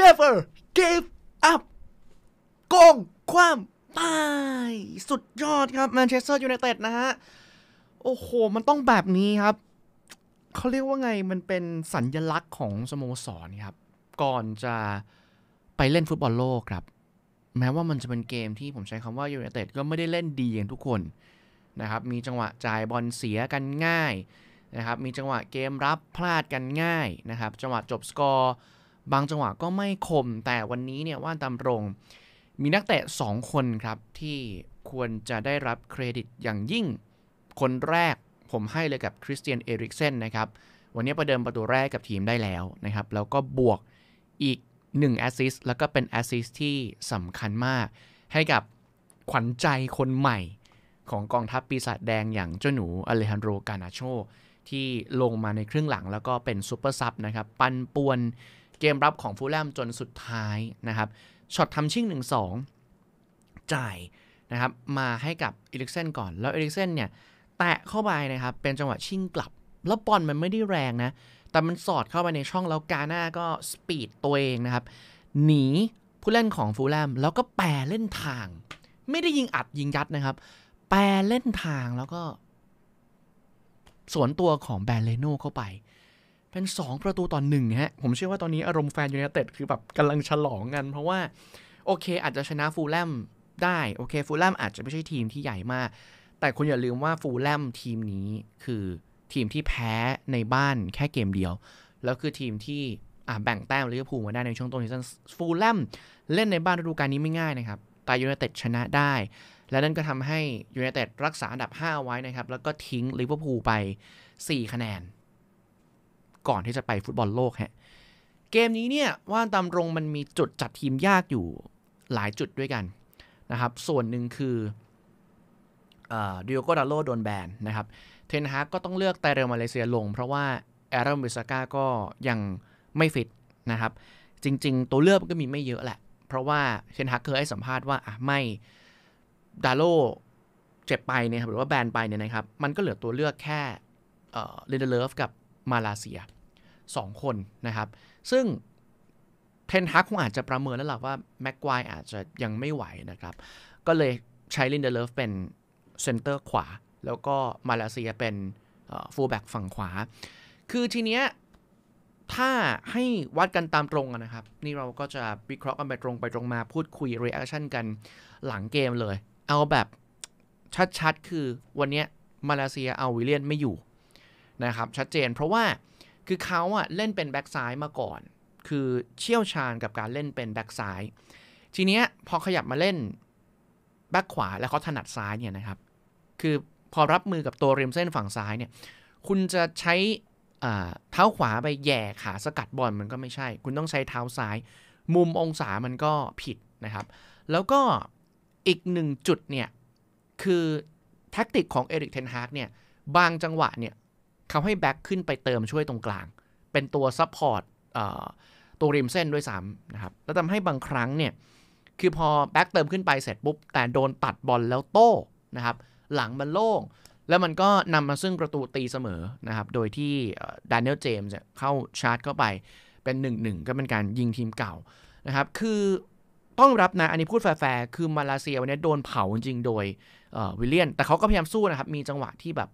never give up กงความตาย สุดยอดครับแมนเชสเตอร์ยูไนเต็ดนะฮะ โอ้โห มันต้องแบบนี้ครับเขาเรียกว่าไงมันเป็นสัญญลักษณ์ของสโมสรครับ ก่อนจะไปเล่นฟุตบอลโลกครับ แม้ว่ามันจะเป็นเกมที่ผมใช้คำว่ายูไนเต็ดก็ไม่ได้เล่นดีอย่างทุกคนนะครับมีจังหวะจ่ายบอลเสียกันง่ายนะครับมีจังหวะเกมรับพลาดกันง่ายนะครับ จังหวะจบสกอร์บางจังหวะก็ไม่คมแต่วันนี้เนี่ยว่านตามรง มีนักเตะ2คนครับ ที่ควรจะได้รับเครดิตอย่างยิ่งคนแรก ผมให้เลยกับคริสเตียนเอริกเซนนะครับ วันนี้ประเดิมประตูแรกกับทีมได้แล้วนะครับ แล้วก็บวกอีก1แอสซิสแล้วก็เป็นแอสซิสที่สำคัญมากให้กับขวัญใจคนใหม่ของกองทัพปีศาจแดงอย่างเจ้าหนูอเลฮันโดกานาโช ที่ลงมาในครึ่งหลังแล้วก็เป็นซูเปอร์ซับนะครับปันป่วนเกมรับของฟูลแลมจนสุดท้ายนะครับ ช็อตทำชิ่ง1-2 จ่ายนะครับ มาให้กับเอลิกเซนก่อน แล้วเอลิกเซนเนี่ย แตะเข้าไปนะครับ เป็นจังหวะชิ่งกลับ แล้วบอลมันไม่ได้แรงนะ แต่มันสอดเข้าไปในช่องแล้วกาหน้าก็สปีดตัวเองนะครับ หนีผู้เล่นของฟูลแลมแล้วก็แปรเล่นทาง ไม่ได้ยิงอัดยิงยัดนะครับแปรเล่นทางแล้วก็สวนตัวของแบรเลโน่เข้าไปเป็น 2 ประตูต่อหนึ่งฮะ ผมเชื่อว่าตอนนี้อารมณ์แฟนยูไนเต็ดคือแบบกำลังฉลองกัน เพราะว่าโอเคอาจจะชนะฟูลแลมได้โอเคฟูลแลมอาจจะไม่ใช่ทีมที่ใหญ่มาก แต่คุณอย่าลืมว่าฟูลแลมทีมนี้คือทีมที่แพ้ในบ้านแค่เกมเดียว แล้วคือทีมที่แบ่งแต้มลิเวอร์พูลมาได้ในช่วงต้นซีซั่นฟูลแลมเล่นในบ้านฤดูกาลนี้ไม่ง่ายนะครับแต่ยูไนเต็ดชนะได้และนั่นก็ทำให้ยูไนเต็ดรักษาอันดับ 5 ไว้นะครับแล้วก็ทิ้งลิเวอร์พูลไป 4 คะแนนก่อนที่จะไปฟุตบอลโลกฮะ เกมนี้เนี่ย ว่าตามรงมันมีจุดจัดทีมยากอยู่หลายจุดด้วยกัน นะครับ ส่วนหนึ่งคือเดียโกดาโลโดนแบนนะครับ เทนฮากก็ต้องเลือกไตเรลมาเลเซียลง เพราะว่าแอรอนบิสกาก็ยังไม่ฟิต นะครับ จริงๆ ตัวเลือกมันก็มีไม่เยอะแหละ เพราะว่าเทนฮากเคยให้สัมภาษณ์ว่าอ่ะไม่ดาโลเจ็บไปเนี่ยครับหรือว่าแบนไปเนี่ยนะครับ มันก็เหลือตัวเลือกแค่เลนเดเลฟกับมาลาเซีย2 คนนะครับ ซึ่ง เทนทักคงอาจจะประเมินแล้วล่ะว่าแม็กควายอาจจะยังไม่ไหวนะครับ ก็เลยใช้ลินเดเลฟเป็นเซนเตอร์ขวา แล้วก็มาเลเซียเป็นฟูลแบ็กฝั่งขวา คือทีเนี้ยถ้าให้วัดกันตามตรงนะครับ นี่เราก็จะวิเคราะห์กันไปตรงไปตรงมา พูดคุยเรีแอคชั่นกันหลังเกมเลย เอาแบบชัดๆ คือวันนี้มาเลเซียเอาวิเลียนไม่อยู่นะครับชัดเจนเพราะว่าคือเขาอะเล่นเป็นแบ็กซ้ายมาก่อน คือเชี่ยวชาญกับการเล่นเป็นแบ็กซ้าย ทีเนี้ยพอขยับมาเล่นแบ็กขวาแล้วเขาถนัดซ้ายเนี่ยนะครับคือพอรับมือกับตัวริมเส้นฝั่งซ้ายเนี่ยคุณจะใช้เท้าขวาไปแย่ขาสกัดบอลมันก็ไม่ใช่ คุณต้องใช้เท้าซ้ายมุมองศามันก็ผิดนะครับ แล้วก็อีกหนึ่งจุดเนี่ย คือแท็กติกของเอริกเทนฮาร์กเนี่ยบางจังหวะเนี่ยเขาให้แบ็กขึ้นไปเติมช่วยตรงกลาง เป็นตัวซัพพอร์ตตัวริมเส้นด้วยซ้ำนะครับ แล้วทำให้บางครั้งเนี่ย คือพอแบ็กเติมขึ้นไปเสร็จปุ๊บแต่โดนตัดบอลแล้วโต้นะครับ หลังมันโล่งแล้วมันก็นำมาซึ่งประตูตีเสมอนะครับ โดยที่ดานิเอลเจมส์เข้าชาร์จเข้าไปเป็น 1-1 ก็เป็นการยิงทีมเก่านะครับ คือต้องรับนะอันนี้พูดแฟร์คือมาเลเซียวันนี้โดนเผาจริงโดยวิลเลียนแต่เขาก็พยายามสู้นะครับมีจังหวะที่แบบ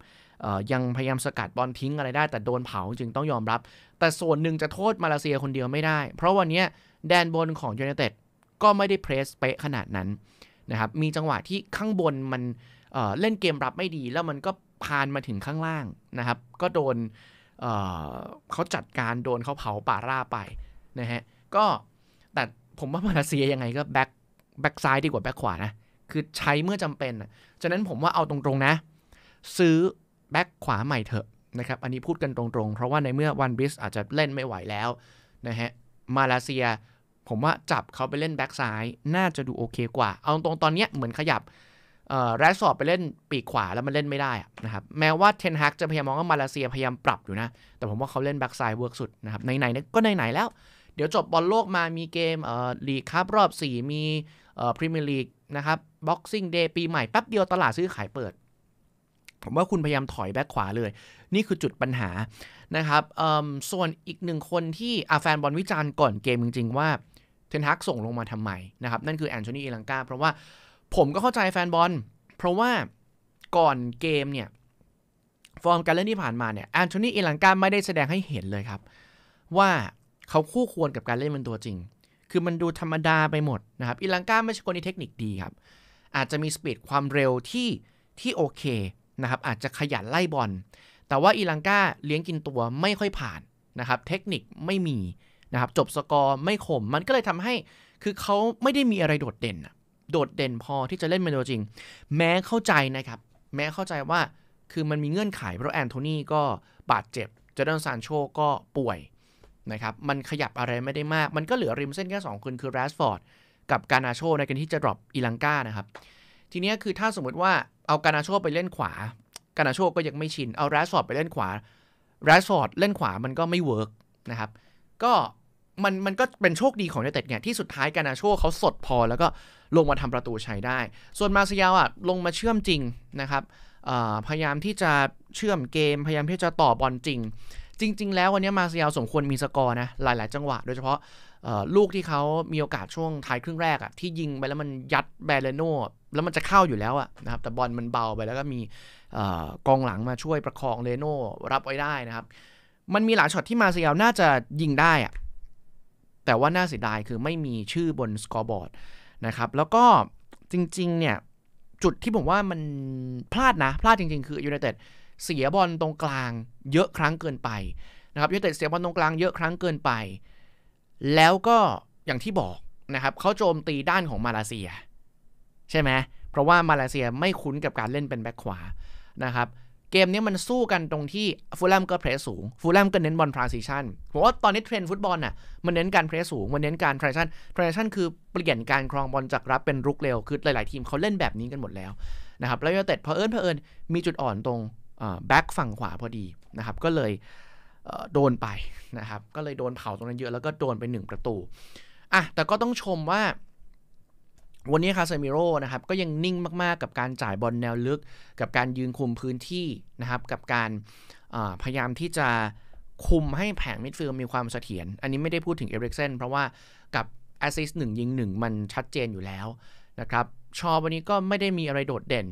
ยังพยายามสกัดบอลทิ้งอะไรได้ แต่โดนเผาจึงต้องยอมรับ แต่ส่วนหนึ่งจะโทษมาเลเซียคนเดียวไม่ได้ เพราะวันนี้แดนบนของยูเนเต็ดก็ไม่ได้เพรสเป๊ะขนาดนั้นนะครับมีจังหวะที่ข้างบนมันเเล่นเกมรับไม่ดีแล้วมันก็พานมาถึงข้างล่างนะครับ ก็โดนเเขาจัดการโดนเขาเผาป่าร่าไปนะฮะก็ แต่ผมว่ามาเลเซียยังไงก็แบ็คแบ็คซ้ายดีกว่าแบ็คขวานะคือใช้เมื่อจำเป็นฉะนั้นผมว่าเอาตรงๆนะซื้อแบ็กขวาใหม่เถอะนะครับ อันนี้พูดกันตรงๆ เพราะว่าในเมื่อวันบิสอาจจะเล่นไม่ไหวแล้วนะฮะ มาเลเซีย ผมว่าจับเขาไปเล่นแบ็กซ้ายน่าจะดูโอเคกว่า เอาตรงตอนนี้เหมือนขยับแรสซอบไปเล่นปีกขวาแล้วมันเล่นไม่ได้นะครับ แม้ว่าเทนฮักจะพยายามมองว่ามาเลเซียพยายามปรับอยู่นะ แต่ผมว่าเขาเล่นแบ็กซ้ายเวิร์กสุดนะครับใไหนก็ไหนๆแล้ว เดี๋ยวจบบอลโลกมามีเกมลีกครับรอบ4มีพรีเมียร์ลีกนะครับบ็อกซิ่งเดย์ปีใหม่แป๊บเดียวตลาดซื้อขายเปิดผมว่าคุณพยายามถอยแบ็คขวาเลย นี่คือจุดปัญหา นะครับ ส่วนอีกหนึ่งคนที่อาแฟนบอลวิจารณ์ก่อนเกมจริงๆ ว่า เทนฮักส่งลงมาทำไมนะครับ นั่นคือแอนโทนีเอลังกา เพราะว่าผมก็เข้าใจแฟนบอล เพราะว่าก่อนเกมเนี่ย ฟอร์มการเล่นที่ผ่านมาเนี่ย แอนโทนีเอลังกาไม่ได้แสดงให้เห็นเลยครับ ว่าเขาคู่ควรกับการเล่นเป็นตัวจริง คือมันดูธรรมดาไปหมดนะครับอีลังกาไม่ใช่คนที่เทคนิคดีครับ อาจจะมีสปีดความเร็วที่ ที่โอเคนะครับอาจจะขยันไล่บอลแต่ว่าอีลังกาเลี้ยงกินตัวไม่ค่อยผ่านนะครับ เทคนิคไม่มีนะครับ จบสกอร์ไม่คมมันก็เลยทำให้คือเขาไม่ได้มีอะไรโดดเด่น โดดเด่นพอที่จะเล่นเป็นตัวจริง แม้เข้าใจนะครับ แม้เข้าใจว่าคือมันมีเงื่อนไขเพราะแอนโทนีก็บาดเจ็บ เจเดนซานโชก็ป่วยนะครับ มันขยับอะไรไม่ได้มาก มันก็เหลือริมเส้นแค่2คนคือแรสฟอร์ดกับการาโชในการที่จะดรอปอีลังกานะครับทีนี้คือถ้าสมมติว่าเอาการนาโชไปเล่นขวาการนาโชก็ยังไม่ชิน เอาแรสฟอร์ดไปเล่นขวาแรสฟอร์ดเล่นขวามันก็ไม่เวิร์กนะครับ ก็มันมันก็เป็นโชคดีของเดเต็ดเนี่ยที่สุดท้ายการนาโชเขาสดพอ แล้วก็ลงมาทำประตูใช้ได้ ส่วนมาซียอ่ะลงมาเชื่อมจริง นะครับพยายามที่จะเชื่อมเกม พยายามที่จะต่อบอลจริง จริง ๆ แล้ววันนี้มาซียาสมควรมีสกอร์นะหลายๆ จังหวะโดยเฉพาะลูกที่เขามีโอกาสช่วงท้ายครึ่งแรกอะที่ยิงไปแล้วมันยัดแบเลโน่แล้วมันจะเข้าอยู่แล้วอะนะครับแต่บอลมันเบาไปแล้วก็มีกองหลังมาช่วยประคองเลโน่รับไว้ได้นะครับ มันมีหลายช็อตที่มาเซียลน่าจะยิงได้อ่ะแต่ว่าน่าเสียดายคือไม่มีชื่อบนสกอร์บอร์ดนะครับแล้วก็จริงๆเนี่ยจุดที่ผมว่ามันพลาดนะพลาดจริงๆคือยูไนเต็ดเสียบอลตรงกลางเยอะครั้งเกินไปนะครับยูไนเต็ดเสียบอลตรงกลางเยอะครั้งเกินไปแล้วก็อย่างที่บอกนะครับเขาโจมตีด้านของมาเลเซีย ใช่ไหมเพราะว่ามาเลเซียไม่คุ้นกับการเล่นเป็นแบ็คขวานะครับ เกมนี้มันสู้กันตรงที่ฟูลแลมก็เพรสสูงฟูลแลมก็เน้นบอลทรานซิชันผมว่าตอนนี้เทรนด์ฟุตบอลน่ะมันเน้นการเพรสสูงมันเน้นการทรานซิชันทรานซิชันคือเปลี่ยนการครองบอลจากรับเป็นรุกเร็วคือหลายๆทีมเขาเล่นแบบนี้กันหมดแล้วนะครับแล้วยูเต็ดเพอเอิญเพอเอิญมีจุดอ่อนตรงแบ็กฝั่งขวาพอดีนะครับก็เลยโดนไปนะครับ ก็เลยโดนเผาตรงนั้นเยอะแล้วก็โดนไปหนึ่งประตูอ่ะแต่ก็ต้องชมว่าวันนี้คาเซมิโร่นะครับก็ยังนิ่งมากๆ กับการจ่ายบอลแนวลึก กับการยืนคุมพื้นที่นะครับ กับการพยายามที่จะคุมให้แผงมิดฟิลด์มีความเสถียรอันนี้ไม่ได้พูดถึงเอริกเซนเพราะว่ากับแอสซิสต์หนึ่งยิงหนึ่งมันชัดเจนอยู่แล้วนะครับ ชอวันนี้ก็ไม่ได้มีอะไรโดดเด่น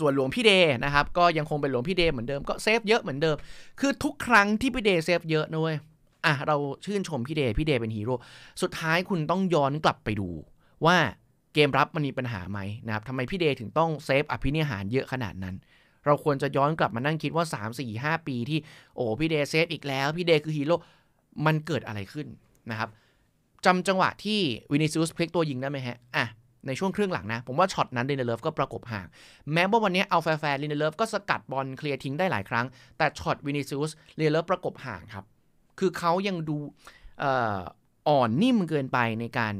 ส่วนหลวงพี่เดนะครับ ก็ยังคงเป็นหลวงพี่เดเหมือนเดิมก็เซฟเยอะเหมือนเดิม คือทุกครั้งที่พี่เดเซฟเยอะนะเว้ยอ่ะเราชื่นชมพี่เดพี่เดเป็นฮีโร่สุดท้ายคุณต้องย้อนกลับไปดูว่าเกมรับมันมีปัญหาไหมนะครับทำไมพี่เดถึงต้องเซฟอภินิหารเยอะขนาดนั้น เราควรจะย้อนกลับมานั่งคิดว่า 3 4 5 ปีที่โอ้พี่เดเซฟอีกแล้วพี่เดคือฮีโร่มันเกิดอะไรขึ้นนะครับจำจังหวะที่วินิซิอุสพลิกตัวยิงได้ไหมฮะอ่ะในช่วงครึ่งหลังนะ ผมว่าช็อตนั้นลินเดเลฟก็ประกบห่างแม้ว่าวันนี้เอาแฟร์์เดนเดเลฟก็สกัดบอลเคลียร์ทิ้งได้หลายครั้งแต่ช็อตวินิซิอุสเินเดเลฟประกบห่างครับ คือเขายังดูอ่อนนิ่มเกินไปในการ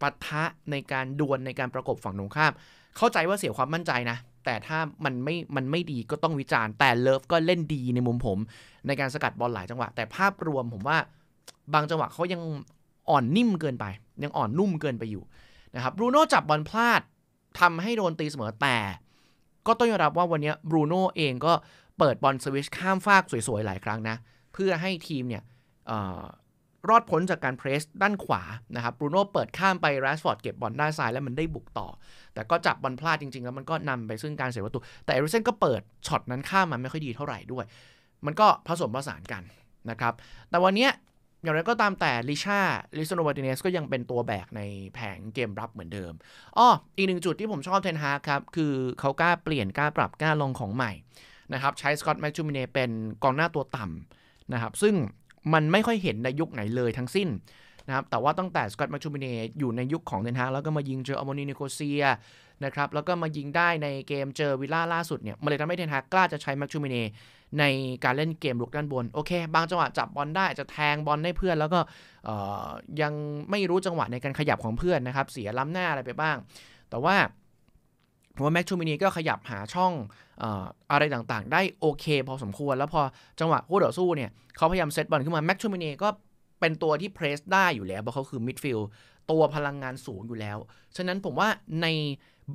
ปะทะในการดวลในการประกบฝั่งตรงข้ามเข้าใจว่าเสียความมั่นใจนะ แต่ถ้ามันไม่มันไม่ดีก็ต้องวิจารณ์ แต่เลิฟก็เล่นดีในมุมผมในการสกัดบอลหลายจังหวะ แต่ภาพรวมผมว่าบางจังหวะเขายังอ่อนนิ่มเกินไป ยังอ่อนนุ่มเกินไปอยู่นะครับ บรูโน่จับบอลพลาด ทำให้โดนตีเสมอแต่ ก็ต้องยอมรับว่าวันนี้บรูโน่เองก็เปิดบอลสวิชข้ามฟากสวยๆ หลายครั้งนะ เพื่อให้ทีมเนี่ยรอดพ้นจากการเพรสด้านขวานะครับ บรูโน่เปิดข้ามไปแรสฟอร์ดเก็บบอลด้านซ้ายแล้วมันได้บุกต่อ แต่ก็จับบอลพลาดจริงๆ แล้วมันก็นำไปซึ่งการเสียประตูแต่เอริเซนก็เปิดช็อตนั้นข้ามมาไม่ค่อยดีเท่าไหร่ด้วย มันก็ผสมผสานกันนะครับ แต่วันนี้อย่างไรก็ตามแต่ลิชาลิซโนวาติเนสก็ยังเป็นตัวแบกในแผงเกมรับเหมือนเดิมอ้ออีกหนึ่งจุดที่ผมชอบเทนฮาครับ คือเขากล้าเปลี่ยนกล้าปรับกล้าลงของใหม่นะครับใช้สกอตแมชชูมินเป็นกองหน้าตัวต่ำนะครับซึ่งมันไม่ค่อยเห็นในยุคไหนเลยทั้งสิ้นนะครับแต่ว่าตั้งแต่สกอตแมชชูมินอยู่ในยุคของเทนฮาแล้วก็มายิงเจออโมนินิโคเซียนะครับแล้วก็มายิงได้ในเกมเจอวิลล่าล่าสุดเนี่ยมันเลยทำให้เทนฮากกล้าจะใช้แม็กชูมิเนในการเล่นเกมลุกด้านบนโอเค บางจังหวะจับบอลได้จะแทงบอลให้เพื่อน แล้วก็ยังไม่รู้จังหวะในการขยับของเพื่อนนะครับเสียล้ำหน้าอะไรไปบ้าง แต่ว่าว่าแม็กชูมินีก็ขยับหาช่องอะไรต่างๆ ได้โอเค พอสมควร แล้วพอจังหวะคู่ต่อสู้เนี่ยเขาพยายามเซตบอลขึ้นมาแม็กชูมินีก็เป็นตัวที่เพรสได้อยู่แล้ว เพราะเขาคือมิดฟิลตัวพลังงานสูงอยู่แล้ว ฉะนั้นผมว่าใน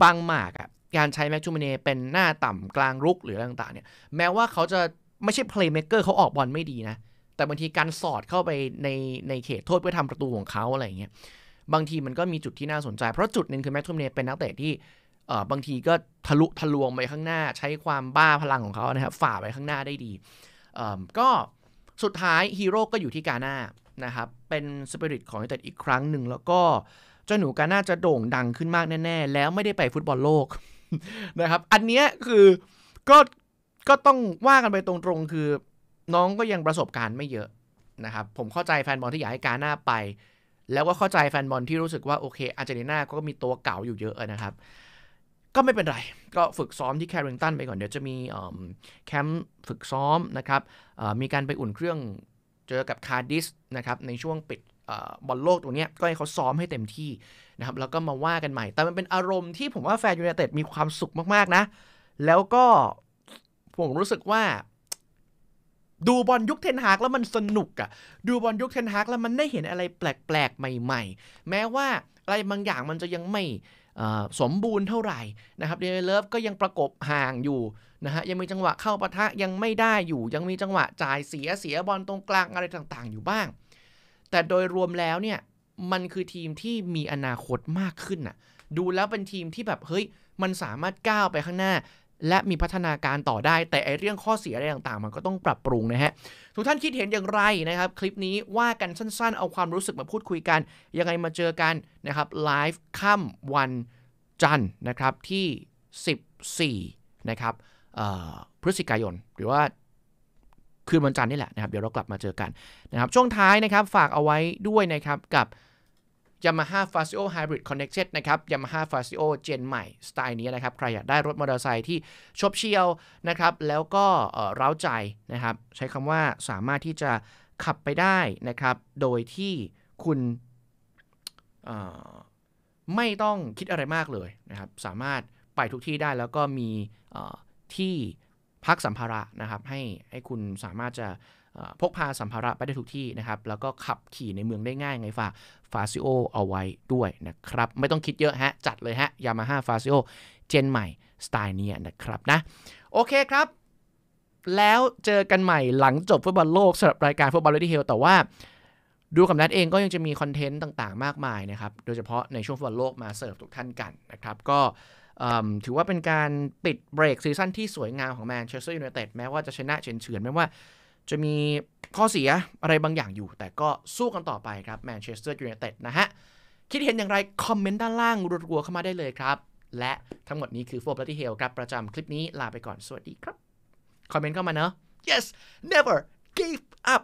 บางหมากอ่ะการใช้แม็กชูมเนเป็นหน้าต่ำกลางรุกหรืออะไรต่างๆเนี่ยแม้ว่าเขาจะไม่ใช่เพลย์เมกเกอร์เขาออกบอลไม่ดีนะ แต่บางทีการสอดเข้าไปในในเขตโทษเพื่อทำประตูของเขาอะไรอย่างเงี้ยบางทีมันก็มีจุดที่น่าสนใจ เพราะจุดหนึ่งคือแม็กชูมเนเป็นนักเตะที่เออบางทีก็ทะลุทะลวงไปข้างหน้า ใช้ความบ้าพลังของเขานะครับฝ่าไปข้างหน้าได้ดีเออก็สุดท้ายฮีโร่ก็อยู่ที่กาหน้านะครับ เป็นสปิริตของยูไนเต็ดอีกครั้งหนึ่งแล้วก็ เจ้าหนูกาน่าจะโด่งดังขึ้นมากแน่ ๆ แล้วไม่ได้ไปฟุตบอลโลก นะครับ อันนี้คือ ก็ก็ต้องว่ากันไปตรงๆคือ น้องก็ยังประสบการณ์ไม่เยอะ นะครับ ผมเข้าใจแฟนบอลที่อยากให้กาหน้าไป แล้วก็เข้าใจแฟนบอลที่รู้สึกว่า โอเคอาร์เจนตินาก็มีตัวเก่าอยู่เยอะนะครับก็ไม่เป็นไรก็ฝึกซ้อมที่แคริงตันไปก่อนเดี๋ยวจะมีแคมป์ฝึกซ้อมนะครับมีการไปอุ่นเครื่องเจอกับคาร์ดิสนะครับ ในช่วงปิดบอลโลกตรงนี้ก็ให้เขาซ้อมให้เต็มที่นะครับแล้วก็มาว่ากันใหม่ แต่มันเป็นอารมณ์ที่ผมว่าแฟนยูไนเต็ดมีความสุขมาก ๆ นะ แล้วก็ผมรู้สึกว่า ดูบอลยุคเทนฮากแล้วมันสนุกอะดูบอลยุคเทนฮากแล้วมันได้เห็นอะไรแปลก ๆ ใหม่ ๆ แม้ว่าอะไรบางอย่างมันจะยังไม่สมบูรณ์เท่าไหร่นะครับเดนเลิฟก็ยังประกบห่างอยู่นะฮะ ยังมีจังหวะเข้าปะทะยังไม่ได้อยู่ ยังมีจังหวะจ่ายเสียเสียบอลตรงกลางอะไรต่างๆอยู่บ้าง แต่โดยรวมแล้วเนี่ย มันคือทีมที่มีอนาคตมากขึ้นน่ะดูแล้วเป็นทีมที่แบบเฮ้ยมันสามารถก้าวไปข้างหน้าและมีพัฒนาการต่อได้ แต่ไอเรื่องข้อเสียอะไรต่างๆ มันก็ต้องปรับปรุงนะฮะทุกท่านคิดเห็นอย่างไรนะครับ คลิปนี้ว่ากันสั้น ๆ เอาความรู้สึกมาพูดคุยกันยังไงมาเจอกันนะครับไลฟ์ค่ำวันจันทร์นะครับที่14 นะครับพฤศจิกายน หรือว่าคืนวันจันทร์นี่แหละนะครับเดี๋ยวเรากลับมาเจอกันนะครับ ช่วงท้ายนะครับฝากเอาไว้ด้วยนะครับกับ Yamaha Fasio Hybrid Connected นะครับ Yamaha Fasio เจนใหม่ สไตล์นี้นะครับใครอยากได้รถมอเตอร์ไซค์ที่ ชบเชียวนะครับ แล้วก็เร้าใจนะครับ ใช้คำว่าสามารถที่จะขับไปได้นะครับ โดยที่คุณไม่ต้องคิดอะไรมากเลยนะครับสามารถไปทุกที่ได้แล้วก็มีที่พักสัมภาระนะครับ ให้ให้คุณสามารถจะพกพาสัมภาระไปได้ทุกที่นะครับ แล้วก็ขับขี่ในเมืองได้ง่ายไงฝากฟาซิโอเอาไว้ด้วยนะครับ ไม่ต้องคิดเยอะฮะจัดเลยฮะยามาฮ่าฟาซิโอเจนใหม่สไตล์นี้นะครับนะโอเคครับ แล้วเจอกันใหม่หลังจบฟุตบอลโลกสำหรับรายการฟุตบอลเรดี้เฮลแต่ว่าดูกับนัดเองก็ยังจะมีคอนเทนต์ต่าง ๆมากมายนะครับโดยเฉพาะในช่วงฟุตบอลโลกมาเสิร์ฟทุกท่านกันนะครับ ก็ถือว่าเป็นการปิดเบรกซีซั่นที่สวยงามของแมนเชสเตอร์ยูไนเต็ดแม้ว่าจะชนะเฉือนเฉือนแม้ว่าจะมีข้อเสียอะไรบางอย่างอยู่ แต่ก็สู้กันต่อไปครับแมนเชสเตอร์ยูไนเต็ดนะฮะ คิดเห็นอย่างไร คอมเมนต์ด้านล่างรัวๆเข้ามาได้เลยครับ และทั้งหมดนี้คือโฟร์บลัตที่เฮลครับประจำคลิปนี้ลาไปก่อนสวัสดีครับ คอมเมนต์เข้ามาเนอะ yes never give up